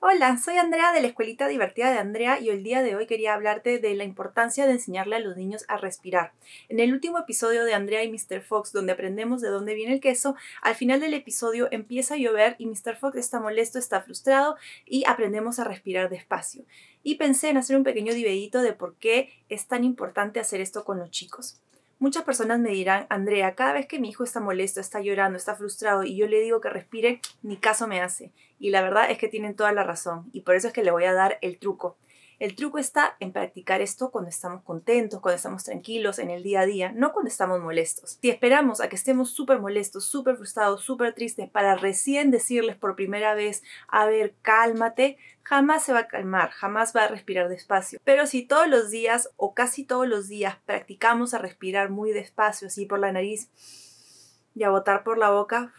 Hola, soy Andrea de la Escuelita Divertida de Andrea y el día de hoy quería hablarte de la importancia de enseñarle a los niños a respirar. En el último episodio de Andrea y Mr. Fox, donde aprendemos de dónde viene el queso, al final del episodio empieza a llover y Mr. Fox está molesto, está frustrado y aprendemos a respirar despacio. Y pensé en hacer un pequeño dibedito de por qué es tan importante hacer esto con los chicos. Muchas personas me dirán, Andrea, cada vez que mi hijo está molesto, está llorando, está frustrado y yo le digo que respire, ni caso me hace. Y la verdad es que tienen toda la razón y por eso es que le voy a dar el truco. El truco está en practicar esto cuando estamos contentos, cuando estamos tranquilos en el día a día, no cuando estamos molestos. Si esperamos a que estemos súper molestos, súper frustrados, súper tristes para recién decirles por primera vez, a ver, cálmate, jamás se va a calmar, jamás va a respirar despacio. Pero si todos los días o casi todos los días practicamos a respirar muy despacio, así por la nariz y a botar por la boca,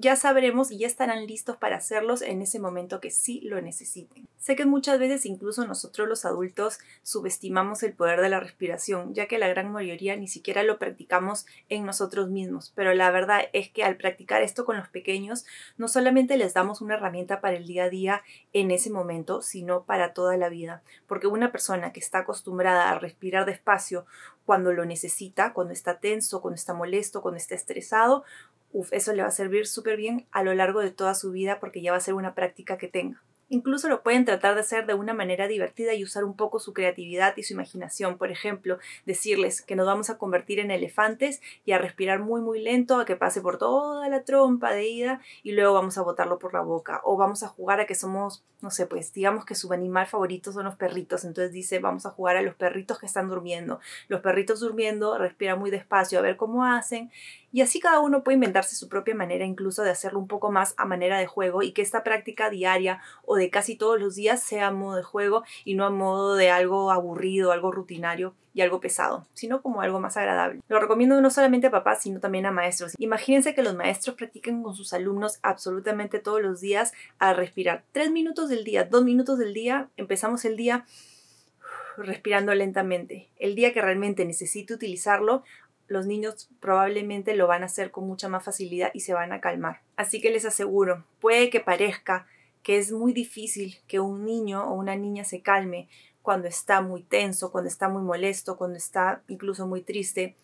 ya sabremos y ya estarán listos para hacerlos en ese momento que sí lo necesiten. Sé que muchas veces incluso nosotros los adultos subestimamos el poder de la respiración, ya que la gran mayoría ni siquiera lo practicamos en nosotros mismos, pero la verdad es que al practicar esto con los pequeños, no solamente les damos una herramienta para el día a día en ese momento, sino para toda la vida, porque una persona que está acostumbrada a respirar despacio cuando lo necesita, cuando está tenso, cuando está molesto, cuando está estresado, uf, eso le va a servir súper bien a lo largo de toda su vida porque ya va a ser una práctica que tenga. Incluso lo pueden tratar de hacer de una manera divertida y usar un poco su creatividad y su imaginación. Por ejemplo, decirles que nos vamos a convertir en elefantes y a respirar muy muy lento, a que pase por toda la trompa de ida y luego vamos a botarlo por la boca. O vamos a jugar a que somos, no sé, pues digamos que su animal favorito son los perritos. Entonces dice, vamos a jugar a los perritos que están durmiendo. Los perritos durmiendo respira muy despacio, a ver cómo hacen. Y así cada uno puede inventarse su propia manera incluso de hacerlo un poco más a manera de juego y que esta práctica diaria o de casi todos los días sea a modo de juego y no a modo de algo aburrido, algo rutinario y algo pesado, sino como algo más agradable. Lo recomiendo no solamente a papás, sino también a maestros. Imagínense que los maestros practiquen con sus alumnos absolutamente todos los días al respirar. Tres minutos del día, dos minutos del día, empezamos el día respirando lentamente. El día que realmente necesite utilizarlo, los niños probablemente lo van a hacer con mucha más facilidad y se van a calmar. Así que les aseguro, puede que parezca que es muy difícil que un niño o una niña se calme cuando está muy tenso, cuando está muy molesto, cuando está incluso muy triste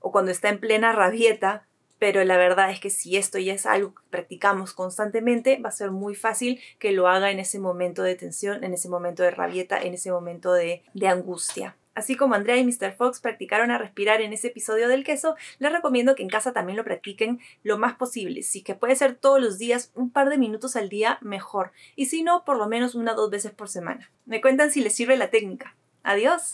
o cuando está en plena rabieta, pero la verdad es que si esto ya es algo que practicamos constantemente, va a ser muy fácil que lo haga en ese momento de tensión, en ese momento de rabieta, en ese momento de, de angustia. Así como Andrea y Mr. Fox practicaron a respirar en ese episodio del queso, les recomiendo que en casa también lo practiquen lo más posible. Si que puede ser todos los días, un par de minutos al día, mejor. Y si no, por lo menos una o dos veces por semana. Me cuentan si les sirve la técnica. Adiós.